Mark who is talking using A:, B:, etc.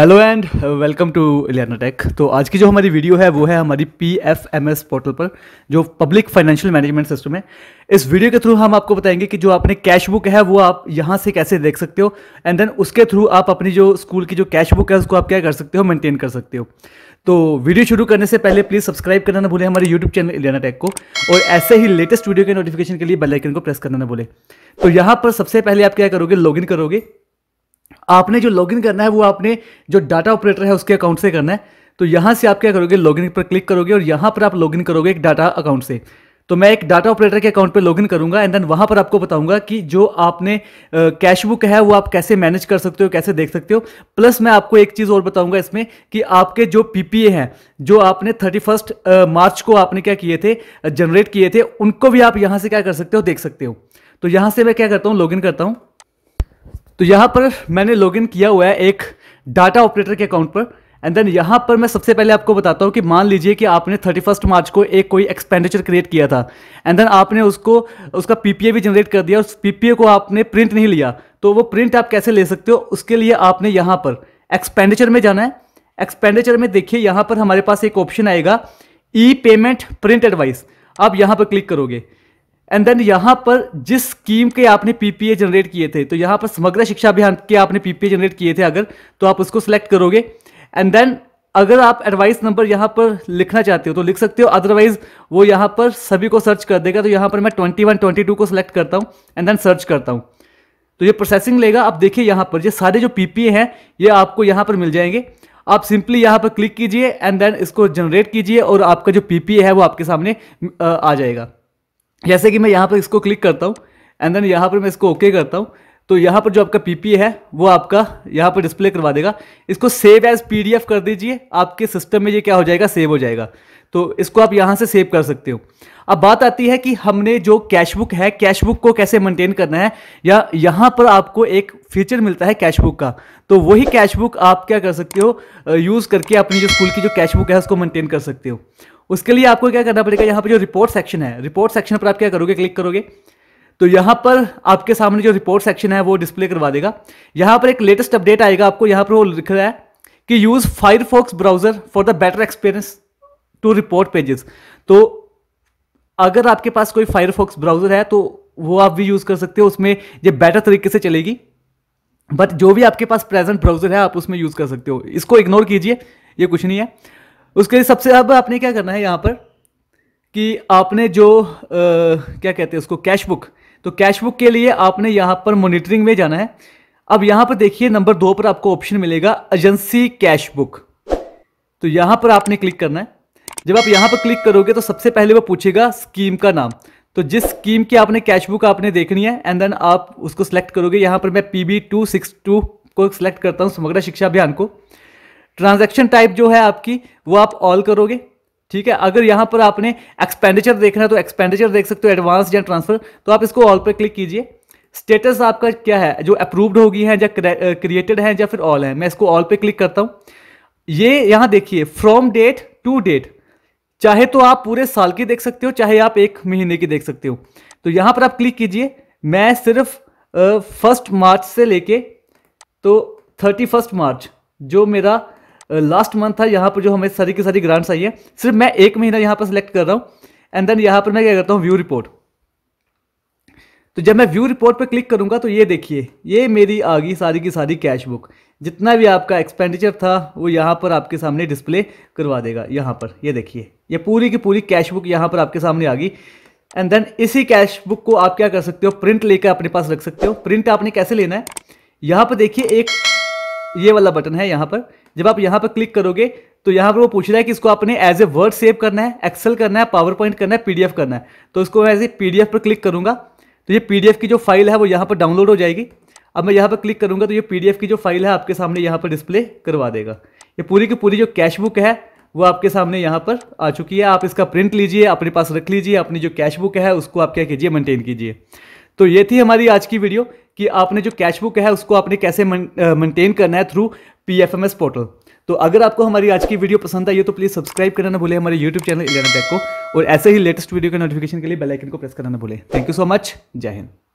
A: hello and welcome to Liyana tech तो आज की जो हमारी वीडियो है वो है हमारी P F M S portal पर जो पब्लिक फाइनेंशियल मैनेजमेंट सिस्टम है इस वीडियो के थ्रू हम आपको बताएंगे कि जो आपने कैश बुक है वो आप यहाँ से कैसे देख सकते हो एंड देन उसके थ्रू आप अपनी जो स्कूल की जो कैश बुक है उसको आप क्या कर सकते हो मेनटेन कर सकते हो तो वीडियो शुरू करने से पहले प्लीज़ सब्सक्राइब करना ना भूलें हमारे यूट्यूब चैनल इलियाना टेक को और ऐसे ही लेटेस्ट वीडियो के नोटिफिकेशन के लिए बेल आइकन को प्रेस करना ना भूलें तो यहाँ पर सबसे पहले आप क्या करोगे लॉगिन करोगे आपने जो लॉगिन करना है वो आपने जो डाटा ऑपरेटर है उसके अकाउंट से करना है तो यहाँ से आप क्या करोगे लॉगिन पर क्लिक करोगे और यहाँ पर आप लॉगिन करोगे एक डाटा अकाउंट से तो मैं एक डाटा ऑपरेटर के अकाउंट पे लॉगिन करूंगा एंड देन वहां पर आपको बताऊंगा कि जो आपने कैश बुक है वो आप कैसे मैनेज कर सकते हो कैसे देख सकते हो प्लस मैं आपको एक चीज और बताऊंगा इसमें कि आपके जो पीपीए हैं जो आपने थर्टी फर्स्ट मार्च को आपने क्या किए थे जनरेट किए थे उनको भी आप यहां से क्या कर सकते हो देख सकते हो तो यहां से मैं क्या करता हूँ इन करता हूँ तो यहाँ पर मैंने लॉगिन किया हुआ है एक डाटा ऑपरेटर के अकाउंट पर एंड देन यहाँ पर मैं सबसे पहले आपको बताता हूँ कि मान लीजिए कि आपने थर्टी फर्स्ट मार्च को एक कोई एक्सपेंडिचर क्रिएट किया था एंड देन आपने उसको उसका पीपीए भी जनरेट कर दिया उस पीपीए को आपने प्रिंट नहीं लिया तो वो प्रिंट आप कैसे ले सकते हो उसके लिए आपने यहाँ पर एक्सपेंडिचर में जाना है एक्सपेंडिचर में देखिए यहाँ पर हमारे पास एक ऑप्शन आएगा ई पेमेंट प्रिंट एडवाइस आप यहाँ पर क्लिक करोगे एंड देन यहाँ पर जिस स्कीम के आपने पीपीए जनरेट किए थे तो यहाँ पर समग्र शिक्षा अभियान के आपने पीपीए जनरेट किए थे अगर तो आप उसको सिलेक्ट करोगे एंड देन अगर आप एडवाइस नंबर यहाँ पर लिखना चाहते हो तो लिख सकते हो अदरवाइज वो यहाँ पर सभी को सर्च कर देगा तो यहाँ पर मैं ट्वेंटी वन ट्वेंटी टू को सिलेक्ट करता हूँ एंड देन सर्च करता हूँ तो ये प्रोसेसिंग लेगा आप देखिए यहाँ पर ये सारे जो पीपीए हैं ये आपको यहाँ पर मिल जाएंगे आप सिंपली यहाँ पर क्लिक कीजिए एंड देन इसको जनरेट कीजिए और आपका जो पीपीए है वो आपके सामने आ जाएगा जैसे कि मैं यहाँ पर इसको क्लिक करता हूँ एंड देन यहाँ पर मैं इसको ओके okay करता हूँ तो यहाँ पर जो आपका पी है वो आपका यहाँ पर डिस्प्ले करवा देगा इसको सेव एज पी कर दीजिए आपके सिस्टम में ये क्या हो जाएगा सेव हो जाएगा तो इसको आप यहाँ से सेव कर सकते हो अब बात आती है कि हमने जो कैशबुक है कैशबुक को कैसे मेंटेन करना है या यहाँ पर आपको एक फीचर मिलता है कैशबुक का तो वही कैशबुक आप क्या कर सकते हो यूज़ करके अपनी जो स्कूल की जो कैशबुक है उसको मेंटेन कर सकते हो उसके लिए आपको क्या करना पड़ेगा यहाँ पर जो रिपोर्ट सेक्शन है रिपोर्ट सेक्शन पर आप क्या करोगे क्लिक करोगे तो यहाँ पर आपके सामने जो रिपोर्ट सेक्शन है वो डिस्प्ले करवा देगा यहाँ पर एक लेटेस्ट अपडेट आएगा आपको यहाँ पर वो लिख रहा है कि use Firefox browser for the better experience to report pages तो अगर आपके पास कोई फायरफॉक्स ब्राउज़र है तो वो आप भी यूज़ कर सकते हो उसमें ये बेटर तरीके से चलेगी बट जो भी आपके पास प्रेजेंट ब्राउज़र है आप उसमें यूज़ कर सकते हो इसको इग्नोर कीजिए ये कुछ नहीं है उसके लिए सबसे अब आपने क्या करना है यहाँ पर कि आपने जो आ, क्या कहते हैं उसको कैश बुक तो कैश बुक के लिए आपने यहाँ पर मॉनिटरिंग में जाना है अब यहाँ पर देखिए नंबर दो पर आपको ऑप्शन मिलेगा एजेंसी कैश बुक तो यहाँ पर आपने क्लिक करना है जब आप यहाँ पर क्लिक करोगे तो सबसे पहले वो पूछेगा स्कीम का नाम तो जिस स्कीम की आपने कैश बुक आपने देखनी है एंड देन आप उसको सिलेक्ट करोगे यहाँ पर मैं P B two six two को सिलेक्ट करता हूँ समग्र शिक्षा अभियान को ट्रांजैक्शन टाइप जो है आपकी वो आप ऑल करोगे ठीक है अगर यहाँ पर आपने एक्सपेंडिचर देखना है तो एक्सपेंडिचर देख सकते हो एडवांस या ट्रांसफर तो आप इसको ऑल पर क्लिक कीजिए स्टेटस आपका क्या है जो अप्रूव्ड होगी है या क्रिएटेड है या फिर ऑल है मैं इसको ऑल पे क्लिक करता हूँ ये यहाँ देखिए फ्रॉम डेट टू डेट चाहे तो आप पूरे साल की देख सकते हो चाहे आप एक महीने की देख सकते हो तो यहाँ पर आप क्लिक कीजिए मैं सिर्फ फर्स्ट मार्च से लेके तो थर्टी फर्स्ट मार्च जो मेरा लास्ट मंथ था यहाँ पर जो हमें सारी की सारी ग्रांट्स आई है सिर्फ मैं एक महीना यहाँ पर सिलेक्ट कर रहा हूँ एंड देन यहाँ पर मैं क्या करता हूँ व्यू रिपोर्ट तो जब मैं व्यू रिपोर्ट पर क्लिक करूँगा तो ये देखिए ये मेरी आ गई सारी की सारी कैश बुक जितना भी आपका एक्सपेंडिचर था वो यहाँ पर आपके सामने डिस्प्ले करवा देगा यहाँ पर ये देखिए ये पूरी की पूरी कैश बुक यहाँ पर आपके सामने आ गई एंड देन इसी कैश बुक को आप क्या कर सकते हो प्रिंट लेकर अपने पास रख सकते हो प्रिंट आपने कैसे लेना है यहाँ पर देखिए एक ये वाला बटन है यहाँ पर जब आप यहां पर क्लिक करोगे तो यहां पर वो पूछ रहा है कि इसको आपने एज ए वर्ड सेव करना है एक्सेल करना है पावर पॉइंट करना है पीडीएफ करना है तो इसको मैं ए पीडीएफ पर क्लिक करूंगा तो ये पीडीएफ की जो फाइल है वो यहां पर डाउनलोड हो जाएगी अब मैं यहां पर क्लिक करूंगा तो ये पीडीएफ की जो फाइल है आपके सामने यहाँ पर डिस्प्ले करवा देगा ये पूरी की पूरी जो कैश बुक है वो आपके सामने यहां पर आ चुकी है आप इसका प्रिंट लीजिए अपने पास रख लीजिए अपनी जो कैश बुक है उसको आप क्या कीजिए मेंटेन कीजिए तो ये थी हमारी आज की वीडियो कि आपने जो कैश बुक है उसको आपने कैसे मेंटेन करना है through P F M S portal तो अगर आपको हमारी आज की वीडियो पसंद आई है तो प्लीज़ सब्सक्राइब करना ना भूले हमारे यूट्यूब चैनल इलेवन टेक को और ऐसे ही लेटेस्ट वीडियो के नोटिफिकेशन के लिए बेल आइकन को प्रेस करना ना भूले थैंक यू सो मच जय हिंद